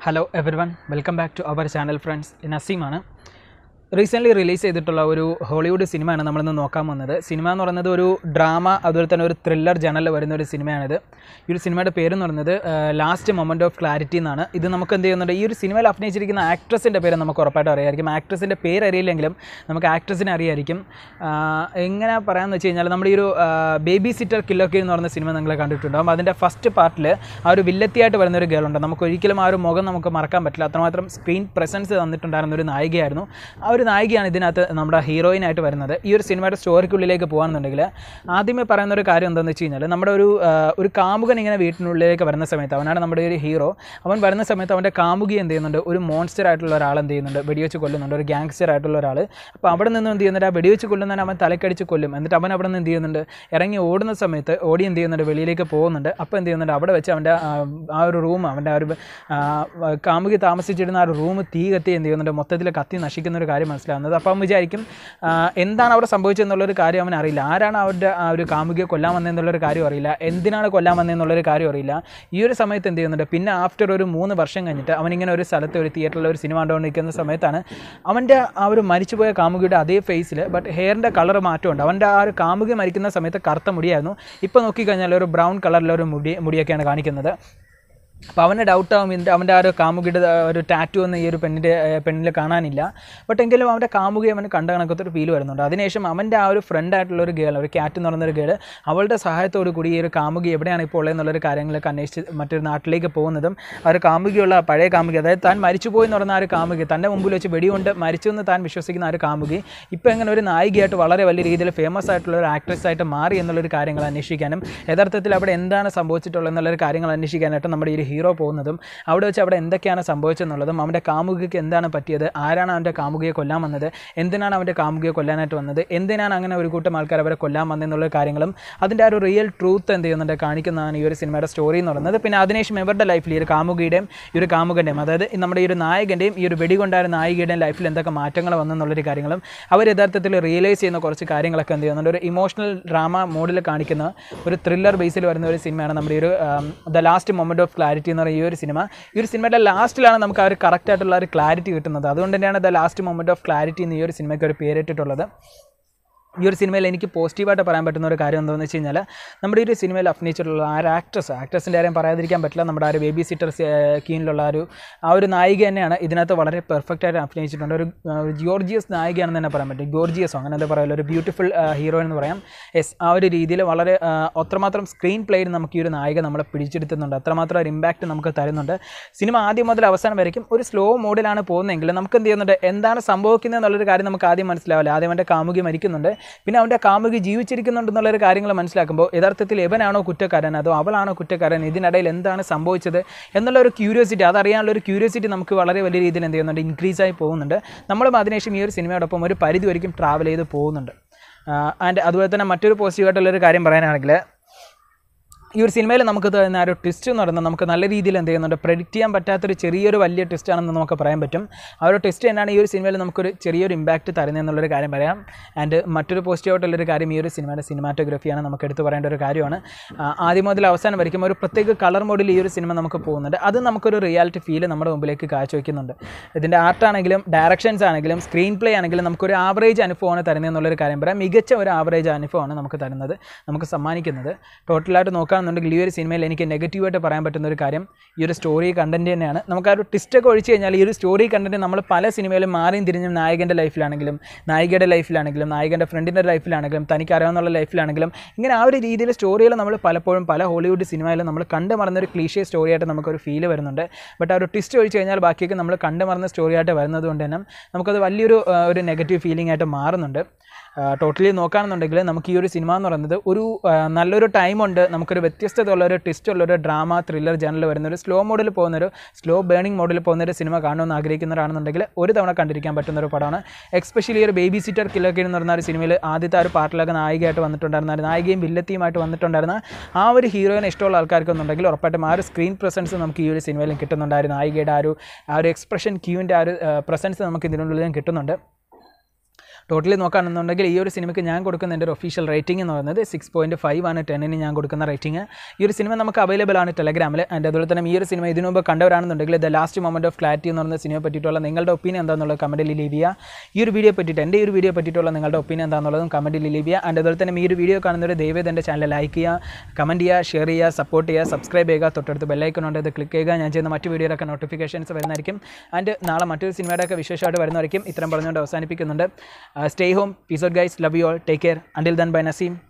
Hello everyone, welcome back to our channel friends. In Asimana, recently release ചെയ്തിട്ടുള്ള ഒരു Hollywood സിനിമയാണ് നമ്മളിന്ന് നോക്കാൻ വന്നത് സിനിമ എന്ന് പറയുന്നത് ഒരു ഡ്രാമ അതുപോലെ തന്നെ ഒരു ത്രില്ലർ ജനലിൽ വരുന്ന ഒരു സിനിമയാണിത് ഈ ഒരു സിനിമയുടെ പേര് പറയുന്നത് ലാസ്റ്റ് മൊമെൻറ്റ് ഓഫ് ക്ലാരിറ്റി എന്നാണ് ഇത് നമുക്ക് എന്ത് ചെയ്യുന്നുണ്ട് ഈ ഒരു സിനിമയിൽ അഭിനയിച്ചിരിക്കുന്ന ആക്ട്രസിൻ്റെ പേര് നമുക്ക് ഉറപ്പായിട്ട് അറിയായിരിക്കും ആക്ട്രസിൻ്റെ പേര് അറിയില്ലെങ്കിലും നമുക്ക് ആക്ട്രസിനെ അറിയായിരിക്കും എങ്ങനെ പറയാമെന്ന് വെച്ച് കഴിഞ്ഞാൽ നമ്മുടെ ഈ ഒരു ബേബി സിറ്റർ കില്ലൊക്കെ എന്ന് പറയുന്ന സിനിമ നിങ്ങൾ കണ്ടിട്ടുണ്ടാകും അതിൻ്റെ ഫസ്റ്റ് പാർട്ടിൽ ആ ഒരു വില്ലത്തിയായിട്ട് വരുന്ന ഒരു ഗേളുണ്ട് നമുക്ക് ഒരിക്കലും ആ ഒരു മുഖം നമുക്ക് മറക്കാൻ പറ്റില്ല അത്രമാത്രം സ്ക്രീൻ പ്രസൻസ് തന്നിട്ടുണ്ടായിരുന്ന ഒരു നായികയായിരുന്നു ആ ഒരു നായികയാണ് ഇതിനകത്ത് നമ്മുടെ ഹീറോയിനായിട്ട് വരുന്നത് ഈ ഒരു സിനിമയുടെ സ്റ്റോറിക്കുള്ളിലേക്ക് പോകാമെന്നുണ്ടെങ്കിൽ ആദ്യമേ പറയുന്ന ഒരു കാര്യം എന്താണെന്ന് വെച്ച് കഴിഞ്ഞാൽ നമ്മുടെ ഒരു ഒരു കാമുകൻ ഇങ്ങനെ വീട്ടിനുള്ളിലേക്ക് വരുന്ന സമയത്ത് അവനാണ് നമ്മുടെ ഒരു ഹീറോ അവൻ വരുന്ന സമയത്ത് അവൻ്റെ കാമുകി എന്ത് ചെയ്യുന്നുണ്ട് ഒരു മോൺസ്റ്റർ ആയിട്ടുള്ള ഒരാൾ എന്ത് ചെയ്യുന്നുണ്ട് വെടിവെച്ച് കൊല്ലുന്നുണ്ട് ഒരു ഗാങ്സ്റ്റർ ആയിട്ടുള്ള ഒരാൾ അപ്പോൾ അവിടെ നിന്ന് എന്ത് ചെയ്യുന്നുണ്ട് ആ വെടിവെച്ച് കൊല്ലുന്നതിന് അവൻ തലക്കടിച്ച് കൊല്ലും എന്നിട്ട് അവൻ അവിടെ നിന്ന് എന്ത് ചെയ്യുന്നുണ്ട് ഇറങ്ങി ഓടുന്ന സമയത്ത് ഓടി എന്ത് ചെയ്യുന്നുണ്ട് വെളിയിലേക്ക് പോകുന്നുണ്ട് അപ്പോൾ എന്ത് ചെയ്യുന്നുണ്ട് അവിടെ വെച്ച് അവൻ്റെ ആ ഒരു റൂം അവൻ്റെ ആ ഒരു കാമുകി താമസിച്ചിരുന്ന ആ ഒരു റൂം തീ കത്തി എന്ത് ചെയ്യുന്നുണ്ട് മൊത്തത്തിൽ കത്തി നശിക്കുന്ന ഒരു കാര്യം മനസ്സിലാകുന്നത് അപ്പോൾ അവൻ വിചാരിക്കും എന്താണ് അവിടെ സംഭവിച്ചതെന്നുള്ളൊരു കാര്യം അവൻ അറിയില്ല ആരാണ് അവരുടെ ആ ഒരു കാമുകിയെ കൊല്ലാൻ വന്നതെന്നുള്ളൊരു കാര്യം അറിയില്ല എന്തിനാണ് കൊല്ലാൻ വന്നതെന്നുള്ളൊരു കാര്യം അറിയില്ല ഈ ഒരു സമയത്ത് എന്ത് ചെയ്യുന്നുണ്ട് പിന്നെ ആഫ്റ്റർ ഒരു മൂന്ന് വർഷം കഴിഞ്ഞിട്ട് അവനിങ്ങനെ ഒരു സ്ഥലത്ത് ഒരു തിയേറ്ററിൽ ഒരു സിനിമ കണ്ടുകൊണ്ടിരിക്കുന്ന സമയത്താണ് അവൻ്റെ ആ ഒരു മരിച്ചുപോയ കാമുകിയുടെ അതേ ഫേസിൽ ബട്ട് ഹെയറിൻ്റെ കളർ മാറ്റമുണ്ട് അവൻ്റെ ആ ഒരു കാമുകി മരിക്കുന്ന സമയത്ത് കറുത്ത മുടിയായിരുന്നു ഇപ്പോൾ നോക്കിക്കഴിഞ്ഞാൽ ഒരു ബ്രൗൺ കളറിലൊരു മുടി മുടിയൊക്കെയാണ് കാണിക്കുന്നത് അപ്പോൾ അവൻ്റെ ആവും ഇതിൻ്റെ അവൻ്റെ ആ ഒരു കാമുകിയുടെ ഒരു ടാറ്റു ഒന്നും ഈ ഒരു പെണ്ണിൻ്റെ പെണ്ണിൽ കാണാനില്ല ബട്ട് എങ്കിലും അവൻ്റെ കാമുകി അവന് കണ്ട കണക്കത്തെ ഒരു ഫീൽ വരുന്നുണ്ട് അതിനുശേഷം അവൻ്റെ ആ ഒരു ഫ്രണ്ടായിട്ടുള്ള ഒരു ഗേൾ ഒരു ക്യാറ്റ് എന്ന് പറയുന്നൊരു ഗേൾ അവളുടെ സഹായത്തോടു കൂടി ഈ ഒരു കാമുകി എവിടെയാണ് ഇപ്പോൾ ഉള്ളതെന്നുള്ളൊരു കാര്യങ്ങളൊക്കെ അന്വേഷിച്ച് മറ്റൊരു നാട്ടിലേക്ക് പോകുന്നതും ആ ഒരു കാമുകിയുള്ള പഴയ കാമുകി അതായത് താൻ മരിച്ചുപോയി എന്ന് പറയുന്ന ആ ഒരു കാമുകി തൻ്റെ മുമ്പിൽ വെച്ച് വെടികൊണ്ട് മരിച്ചു എന്ന് താൻ വിശ്വസിക്കുന്ന ആ ഒരു കാമുകി ഇപ്പോൾ എങ്ങനെ ഒരു നായികയായിട്ട് വളരെ വലിയ രീതിയിൽ ഫേമസ് ആയിട്ടുള്ള ഒരു ആക്ട്രസ് ആയിട്ട് മാറി എന്നുള്ളൊരു കാര്യങ്ങൾ അന്വേഷിക്കാനും യഥാർത്ഥത്തിൽ അവിടെ എന്താണ് സംഭവിച്ചിട്ടുള്ളത് എന്നുള്ളൊരു കാര്യങ്ങൾ അന്വേഷിക്കാനായിട്ട് നമ്മുടെ ഈ ഹീറോ പോകുന്നതും അവിടെ വെച്ച് അവിടെ എന്തൊക്കെയാണ് സംഭവിച്ചെന്നുള്ളതും അവൻ്റെ കാമുകിക്ക് എന്താണ് പറ്റിയത് ആരാണ് അവൻ്റെ കാമുകിയെ കൊല്ലാൻ വന്നത് എന്തിനാണ് അവൻ്റെ കാമുകിയെ കൊല്ലാനായിട്ട് വന്നത് എന്തിനാണ് അങ്ങനെ ഒരു കൂട്ടം ആൾക്കാർ അവരെ കൊല്ലാൻ വന്നെന്നുള്ള കാര്യങ്ങളും അതിൻ്റെ ആ ഒരു റിയൽ ട്രൂത്ത് എന്ത് ചെയ്യുന്നുണ്ട് കാണിക്കുന്നതാണ് ഈ ഒരു സിനിമയുടെ സ്റ്റോറി എന്ന് പറയുന്നത് പിന്നെ അതിനുശേഷം ഇവരുടെ ലൈഫിൽ ഈ ഒരു കാമുകിയുടെയും ഈ ഒരു കാമുകൻ്റെയും അതായത് നമ്മുടെ ഈ ഒരു നായകൻ്റെയും ഈ ഒരു വെടികൊണ്ടായ നായികയുടെയും ലൈഫിൽ എന്തൊക്കെ മാറ്റങ്ങൾ വന്നെന്നുള്ളൊരു കാര്യങ്ങളും അവർ യഥാർത്ഥത്തിൽ റിയലൈസ് ചെയ്യുന്ന കുറച്ച് കാര്യങ്ങളൊക്കെ എന്ത് ചെയ്യുന്നുണ്ട് ഒരു ഇമോഷണൽ ഡ്രാമ മോഡിൽ കാണിക്കുന്ന ഒരു ത്രില്ലർ ബേസിൽ വരുന്ന ഒരു സിനിമയാണ് നമ്മുടെ ഒരു the last moment of clarity clarity എന്ന് പറയുന്ന ഈ ഒരു സിനിമ ഈ ഒരു സിനിമയുടെ ലാസ്റ്റിലാണ് നമുക്ക് ആ ഒരു കറക്റ്റായിട്ടുള്ള ഒരു ക്ലാരിറ്റി കിട്ടുന്നത് അതുകൊണ്ട് തന്നെയാണ് the last moment of clarity എന്ന് ഈ ഒരു സിനിമയ്ക്ക് ഒരു പേരിട്ടിട്ടുള്ളത് ഈ ഒരു സിനിമയിൽ എനിക്ക് പോസിറ്റീവായിട്ട് പറയാൻ പറ്റുന്ന ഒരു കാര്യം എന്താണെന്ന് വെച്ച് കഴിഞ്ഞാൽ നമ്മുടെ ഈ ഒരു സിനിമയിൽ അഭിനയിച്ചിട്ടുള്ള ആ ഒരു ആക്ട്രസ് ആക്ട്രസിൻ്റെ ആരെയും പറയാതിരിക്കാൻ പറ്റില്ല നമ്മുടെ ആ ഒരു ബേബി സിറ്റർ കീനിലുള്ള ആ ഒരു ആ ഒരു നായിക തന്നെയാണ് ഇതിനകത്ത് വളരെ പെർഫെക്റ്റ് ആയിട്ട് അഭിനയിച്ചിട്ടുണ്ട് ഒരു ജോർജിയസ് നായികയാണെന്ന് തന്നെ പറയാൻ പറ്റും ജോർജിയസ് അങ്ങനെ എന്താ പറയുക ഒരു ബ്യൂട്ടിഫുൾ ഹീറോ എന്ന് പറയാം യെസ് ആ ഒരു രീതിയിൽ വളരെ അത്രമാത്രം സ്ക്രീൻ പ്ലേയിൽ നമുക്ക് ഈ ഒരു നായിക നമ്മളെ പിടിച്ചെടുത്തുന്നുണ്ട് അത്രമാത്രം ഒരു ഇമ്പാക്റ്റ് നമുക്ക് തരുന്നുണ്ട് സിനിമ ആദ്യം മുതൽ അവസാനം വരയ്ക്കും ഒരു സ്ലോ മോഡിലാണ് പോകുന്നതെങ്കിൽ നമുക്ക് എന്ത് ചെയ്യുന്നുണ്ട് എന്താണ് സംഭവിക്കുന്നത് എന്നുള്ളൊരു കാര്യം നമുക്ക് ആദ്യം മനസ്സിലാവില്ല ആദ്യം എൻ്റെ കാമുകി മരിക്കുന്നുണ്ട് പിന്നെ അവൻ്റെ കാമുകി ജീവിച്ചിരിക്കുന്നുണ്ടെന്നുള്ളൊരു കാര്യങ്ങൾ മനസ്സിലാക്കുമ്പോൾ യഥാർത്ഥത്തിൽ ഇവനാണോ കുറ്റക്കാരൻ അതോ അവളാണോ കുറ്റക്കാരൻ ഇതിനിടയിൽ എന്താണ് സംഭവിച്ചത് എന്നുള്ള ഒരു ക്യൂരിയോസിറ്റി അതറിയാനുള്ള ഒരു ക്യൂരിയോസിറ്റി നമുക്ക് വളരെ വലിയ രീതിയിൽ എന്ത് ചെയ്യുന്നുണ്ട് ഇൻക്രീസ് ആയി പോകുന്നുണ്ട് നമ്മളും അതിനുശേഷം ഈ ഒരു സിനിമയോടൊപ്പം ഒരു പരിധി ഒരിക്കും ട്രാവൽ ചെയ്ത് പോകുന്നുണ്ട് ആൻഡ് അതുപോലെ തന്നെ മറ്റൊരു ആയിട്ടുള്ളൊരു കാര്യം പറയാനാണെങ്കിൽ ഈ ഒരു സിനിമയിൽ നമുക്ക് തരുന്ന ഒരു ട്വിസ്റ്റ് എന്ന് പറയുന്നത് നമുക്ക് നല്ല രീതിയിൽ എന്ത് ചെയ്യുന്നുണ്ട് പ്രെഡിക്റ്റ് ചെയ്യാൻ പറ്റാത്തൊരു ചെറിയൊരു വലിയ ട്വിസ്റ്റ് ആണെന്ന് നമുക്ക് പറയാൻ പറ്റും ആ ഒരു ട്വിസ്റ്റ് തന്നെയാണ് ഈ ഒരു സിനിമയിൽ നമുക്കൊരു ചെറിയൊരു ഇമ്പാക്റ്റ് എന്നുള്ളൊരു കാര്യം പറയാം ആൻഡ് മറ്റൊരു ഒരു കാര്യം ഈ ഒരു സിനിമയുടെ സിനിമാറ്റോഗ്രഫിയാണ് നമുക്ക് എടുത്തു പറയേണ്ട ഒരു കാര്യമാണ് ആദ്യം മുതൽ അവസാനം വരയ്ക്കും ഒരു പ്രത്യേക കളർ മോഡിൽ ഈ ഒരു സിനിമ നമുക്ക് പോകുന്നുണ്ട് അത് നമുക്കൊരു റിയാലിറ്റി ഫീൽ നമ്മുടെ മുമ്പിലേക്ക് കാഴ്ചവെക്കുന്നുണ്ട് ഇതിൻ്റെ ആർട്ടാണെങ്കിലും ഡയറക്ഷൻസ് ആണെങ്കിലും സ്ക്രീൻ പ്ലേ ആണെങ്കിലും നമുക്കൊരു ആവറേജ് അനുഭവമാണ് എന്നുള്ളൊരു കാര്യം പറയാം മികച്ച ഒരു ആവറേജ് അനുഭവമാണ് നമുക്ക് തരുന്നത് നമുക്ക് സമ്മാനിക്കുന്നത് ടോട്ടലായിട്ട് നോക്കാൻ പറയുകയാണെന്നുണ്ടെങ്കിൽ ഈ ഒരു സിനിമയിൽ എനിക്ക് നെഗറ്റീവായിട്ട് പറയാൻ പറ്റുന്ന ഒരു കാര്യം ഈ ഒരു സ്റ്റോറി കണ്ടന്റ് തന്നെയാണ് നമുക്ക് ആ ഒരു ട്വിസ്റ്റൊക്കെ ഒഴിച്ച് കഴിഞ്ഞാൽ ഈ ഒരു സ്റ്റോറി കണ്ടന്റ് നമ്മൾ പല സിനിമയിലും മാറിയും തിരിഞ്ഞും നായകൻ്റെ ലൈഫിലാണെങ്കിലും നായികയുടെ ലൈഫിലാണെങ്കിലും നായികൻ്റെ ഫ്രണ്ടിൻ്റെ ലൈഫിലാണെങ്കിലും തനിക്ക് അറിയാവുന്ന ലൈഫിലാണെങ്കിലും ഇങ്ങനെ ആ ഒരു രീതിയിൽ സ്റ്റോറികൾ നമ്മൾ പലപ്പോഴും പല ഹോളിവുഡ് സിനിമയിലും നമ്മൾ കണ്ടു മറന്ന ഒരു ക്ലീഷ്യ സ്റ്റോറിയായിട്ട് നമുക്കൊരു ഫീൽ വരുന്നുണ്ട് ബട്ട് ആ ഒരു ട്വിസ്റ്റ് ഒഴിച്ച് കഴിഞ്ഞാൽ ബാക്കിയൊക്കെ നമ്മൾ കണ്ടു മറന്ന സ്റ്റോറിയായിട്ട് വരുന്നത് കൊണ്ട് തന്നെ നമുക്കത് വലിയൊരു ഒരു നെഗറ്റീവ് ഫീലിംഗ് ആയിട്ട് മാറുന്നുണ്ട് ടോട്ടലി നോക്കുകയാണെന്നുണ്ടെങ്കിൽ നമുക്ക് ഈ ഒരു സിനിമ എന്ന് പറയുന്നത് ഒരു നല്ലൊരു ടൈമുണ്ട് നമുക്കൊരു വ്യത്യസ്തതയുള്ള ഒരു ട്വിസ്റ്റ് ഉള്ള ഒരു ഡ്രാമ ത്രില്ലർ ജേണൽ വരുന്ന ഒരു സ്ലോ മോഡിൽ പോകുന്ന ഒരു സ്ലോ ബേണിംഗ് മോഡിൽ പോകുന്ന ഒരു സിനിമ കാണണമെന്ന് ആഗ്രഹിക്കുന്നവരാണെന്നുണ്ടെങ്കിൽ ഒരു തവണ കണ്ടിരിക്കാൻ പറ്റുന്ന ഒരു പടമാണ് എക്സ്പെഷ്യലി ഒരു ബേബി സിറ്റർ കില്ലർ എന്ന് പറഞ്ഞ ഒരു സിനിമയിൽ ആദ്യത്തെ ആ ഒരു പാർട്ടിലൊക്കെ നായികയായിട്ട് വന്നിട്ടുണ്ടായിരുന്ന നായികയും വില്ലത്തിയുമായിട്ട് വന്നിട്ടുണ്ടായിരുന്ന ആ ഒരു ഹീറോയിനെ ഇഷ്ടമുള്ള ആൾക്കാർക്കൊന്നുണ്ടെങ്കിൽ ഉറപ്പായിട്ടും ആ ഒരു സ്ക്രീൻ പ്രസൻസ് നമുക്ക് ഈ ഒരു സിനിമയിലും കിട്ടുന്നുണ്ടായിരുന്നു നായികയുടെ ആ ഒരു ആ ഒരു എക്സ്പ്രഷൻ ക്യൂവിൻ്റെ ആ ഒരു പ്രസൻസ് നമുക്ക് ഇതിനുള്ളിലും കിട്ടുന്നുണ്ട് ടോട്ടലി നോക്കുകയാണെന്നുണ്ടെങ്കിൽ ഈ ഒരു സിനിമയ്ക്ക് ഞാൻ കൊടുക്കുന്ന എൻ്റെ ഒരു ഒഫീഷ്യൽ റേറ്റിംഗ് എന്ന് പറയുന്നത് സിക്സ് പോയിൻറ്റ് ഫൈവ് ആണ് ടെന്നിന് ഞാൻ കൊടുക്കുന്ന റേറ്റിംഗ് ഈ ഒരു സിനിമ നമുക്ക് അവൈലബിൾ ആണ് ടെലഗ്രാമിൽ ആൻഡ് അതുപോലെ തന്നെ ഈ ഒരു സിനിമ ഇതിനു മുമ്പ് കണ്ടവരാണെന്നുണ്ടെങ്കിൽ the last moment of clarity എന്ന് പറയുന്ന സിനിമയെ പറ്റിയിട്ടുള്ള നിങ്ങളുടെ ഒപ്പീനിയൻ എന്താണെന്നുള്ളത് കമൻറ്റിൽ ലീവ് ചെയ്യുക ഈ ഒരു വീഡിയോ പറ്റിയിട്ട് എൻ്റെ ഈ ഒരു വീഡിയോ പറ്റിയിട്ടുള്ള നിങ്ങളുടെ ഒപ്പീനിയൻ എന്താണെന്നുള്ളതും കമൻറ്റിൽ ലീവ് ചെയ്യുക ആൻഡ് അതുപോലെ തന്നെ ഈ ഒരു വീഡിയോ കാണുന്നവർ ദയവേ എൻ്റെ ചാനൽ ലൈക്ക് ചെയ്യുക കമൻറ്റ് ചെയ്യുക ഷെയർ ചെയ്യുക സപ്പോർട്ട് ചെയ്യുക സബ്സ്ക്രൈബ് ചെയ്യുക തൊട്ടടുത്ത് ബെല്ലൈക്കൺ ഉണ്ട് അത് ക്ലിക്ക് ചെയ്യുക ഞാൻ ചെയ്യുന്ന മറ്റു വീഡിയോയിലൊക്കെ നോട്ടിഫിക്കേഷൻസ് വരുന്നതായിരിക്കും ആൻഡ് നാളെ മറ്റൊരു സിനിമയുടെയൊക്കെ വിശേഷമായിട്ട് വരുന്നതായിരിക്കും ഇത്തരം പറഞ്ഞുകൊണ്ട് അവസാനിപ്പിക്കുന്നുണ്ട് Uh, stay home. Peace out guys. Love you all. Take care. Until then, bye naseem